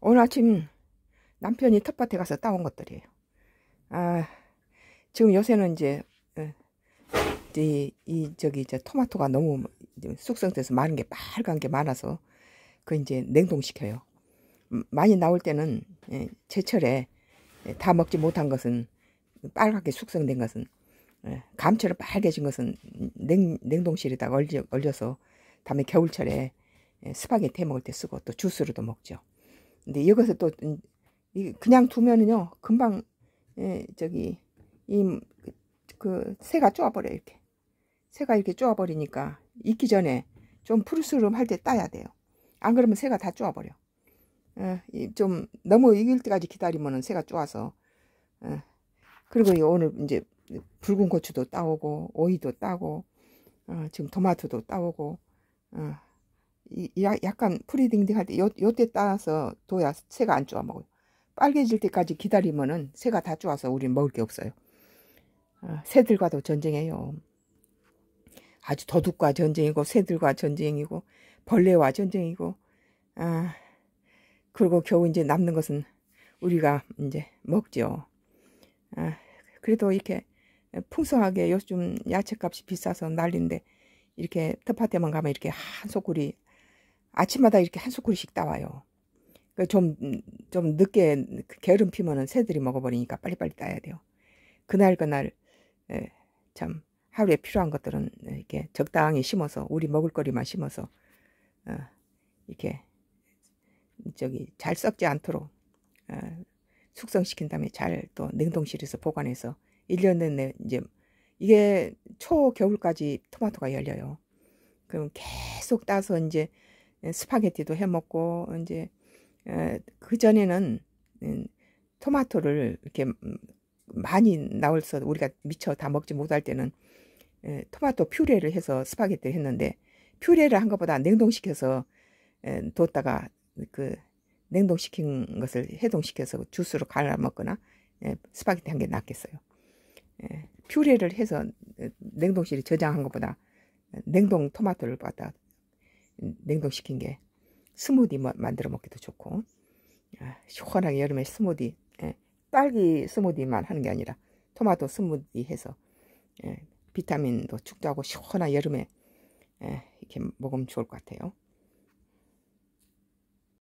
오늘 아침 남편이 텃밭에 가서 따온 것들이에요. 아, 지금 요새는 이제, 예, 이, 이 저기, 이제 토마토가 너무 숙성돼서 많은 게 빨간 게 많아서 그 이제 냉동시켜요. 음, 많이 나올 때는 예, 제철에 예, 다 먹지 못한 것은 빨갛게 숙성된 것은 감처럼 빨개진 것은 냉, 냉동실에다가 얼려, 얼려서 다음에 겨울철에 예, 스파게티 해 먹을 때 쓰고 또 주스로도 먹죠. 근데 이것을 또 음, 그냥 두면은요 금방 예, 저기 이그 음, 그 새가 쪼아버려 이렇게 새가 이렇게 쪼아버리니까 익기 전에 좀 푸르스름할 때 따야 돼요. 안 그러면 새가 다 쪼아버려. 예, 좀 너무 익을 때까지 기다리면은 새가 쪼아서 어, 그리고 오늘 이제 붉은 고추도 따오고 오이도 따고 어, 지금 토마토도 따오고 이, 약간 프리딩딩 할때 요, 요때 따서 둬야 새가 안좋아 먹어요. 빨개질 때까지 기다리면은 새가 다좋아서 우린 먹을 게 없어요. 아, 새들과도 전쟁해요. 아주 도둑과 전쟁이고 새들과 전쟁이고 벌레와 전쟁이고 아 그리고 겨우 이제 남는 것은 우리가 이제 먹죠. 아 그래도 이렇게 풍성하게 요즘 야채값이 비싸서 난리인데 이렇게 텃밭에만 가면 이렇게 한 소쿠리 아침마다 이렇게 한 스쿨씩 따와요. 그 좀, 좀 늦게 게으름 피면은 새들이 먹어버리니까 빨리빨리 따야 돼요. 그날 그날 예, 참 하루에 필요한 것들은 이렇게 적당히 심어서 우리 먹을거리만 심어서 어, 이렇게 저기 잘 썩지 않도록 어, 숙성시킨 다음에 잘 또 냉동실에서 보관해서 1년 내내 이제 이게 초겨울까지 토마토가 열려요. 그럼 계속 따서 이제 예, 스파게티도 해 먹고 이제 예, 그 전에는 음, 토마토를 이렇게 음, 많이 나올서 우리가 미처 다 먹지 못할 때는 예, 토마토 퓨레를 해서 스파게티를 했는데 퓨레를 한 것보다 냉동시켜서 뒀다가 그 냉동시킨 것을 해동시켜서 주스로 갈아 먹거나 스파게티 한 게 낫겠어요. 퓨레를 해서 음, 냉동실에 저장한 것보다 냉동 토마토를 갖다 냉동시킨 게 스무디 만들어 먹기도 좋고 아, 시원하게 여름에 스무디 예, 딸기 스무디만 하는 게 아니라 토마토 스무디 해서 예, 비타민도 축적하고 시원한 여름에 예, 이렇게 먹으면 좋을 것 같아요.